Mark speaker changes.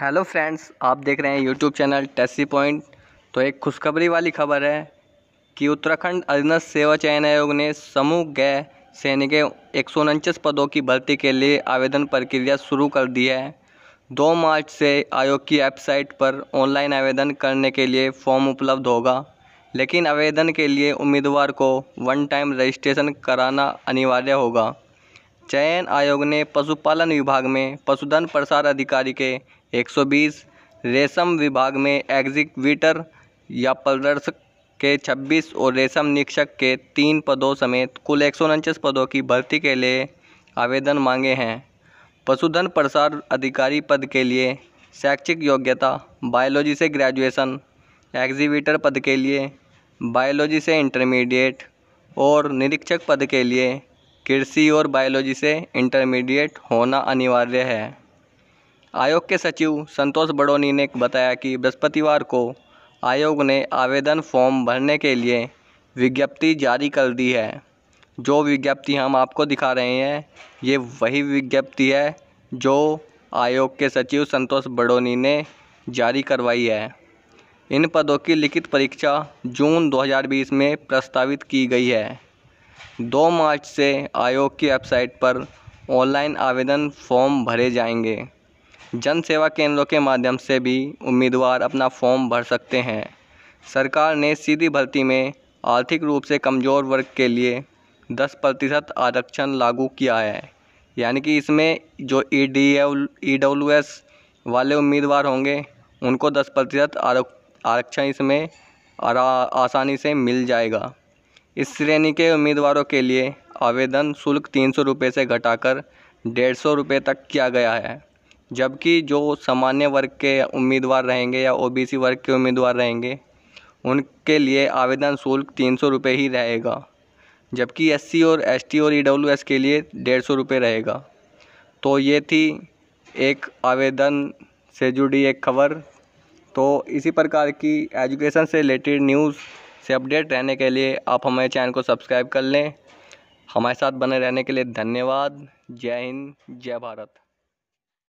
Speaker 1: hello friends आप देख रहे हैं यूट्यूब चैनल टेस्सी पॉइंट तो एक खुशखबरी वाली खबर है कि उत्तराखंड अधीनस्थ सेवा चयन आयोग ने समूह गय सैनिक एक पदों की भर्ती के लिए आवेदन प्रक्रिया शुरू कर दी है दो मार्च से आयोग की वेबसाइट पर ऑनलाइन आवेदन करने के लिए फॉर्म उपलब्ध होगा लेकिन आवेदन के लिए उम्मीदवार को वन टाइम रजिस्ट्रेशन कराना अनिवार्य होगा चयन आयोग ने पशुपालन विभाग में पशुधन प्रसार अधिकारी के 120, रेशम विभाग में एग्जीक्यूटर या प्रदर्शक के 26 और रेशम निरीक्षक के तीन पदों समेत कुल एक पदों की भर्ती के लिए आवेदन मांगे हैं पशुधन प्रसार अधिकारी पद के लिए शैक्षिक योग्यता बायोलॉजी से ग्रेजुएशन एग्जीबिटर पद के लिए बायोलॉजी से इंटरमीडिएट और निरीक्षक पद के लिए कृषि और बायोलॉजी से इंटरमीडिएट होना अनिवार्य है आयोग के सचिव संतोष बड़ोनी ने बताया कि बृहस्पतिवार को आयोग ने आवेदन फॉर्म भरने के लिए विज्ञप्ति जारी कर दी है जो विज्ञप्ति हम आपको दिखा रहे हैं ये वही विज्ञप्ति है जो आयोग के सचिव संतोष बड़ोनी ने जारी करवाई है इन पदों की लिखित परीक्षा जून 2020 में प्रस्तावित की गई है दो मार्च से आयोग की वेबसाइट पर ऑनलाइन आवेदन फॉर्म भरे जाएंगे जन सेवा केंद्रों के माध्यम से भी उम्मीदवार अपना फॉर्म भर सकते हैं सरकार ने सीधी भर्ती में आर्थिक रूप से कमज़ोर वर्ग के लिए 10 प्रतिशत आरक्षण लागू किया है यानी कि इसमें जो ई डी ई एस वाले उम्मीदवार होंगे उनको 10 प्रतिशत आरक्षण इसमें आसानी से मिल जाएगा इस श्रेणी के उम्मीदवारों के लिए आवेदन शुल्क तीन सौ रुपये से घटाकर डेढ़ सौ रुपये तक किया गया है जबकि जो सामान्य वर्ग के उम्मीदवार रहेंगे या ओबीसी वर्ग के उम्मीदवार रहेंगे उनके लिए आवेदन शुल्क तीन सौ रुपये ही रहेगा जबकि एससी और एसटी और ईडब्ल्यूएस के लिए डेढ़ सौ रुपये रहेगा तो ये थी एक आवेदन से जुड़ी एक खबर तो इसी प्रकार की एजुकेशन से रिलेटेड न्यूज़ से अपडेट रहने के लिए आप हमारे चैनल को सब्सक्राइब कर लें हमारे साथ बने रहने के लिए धन्यवाद जय हिंद जय भारत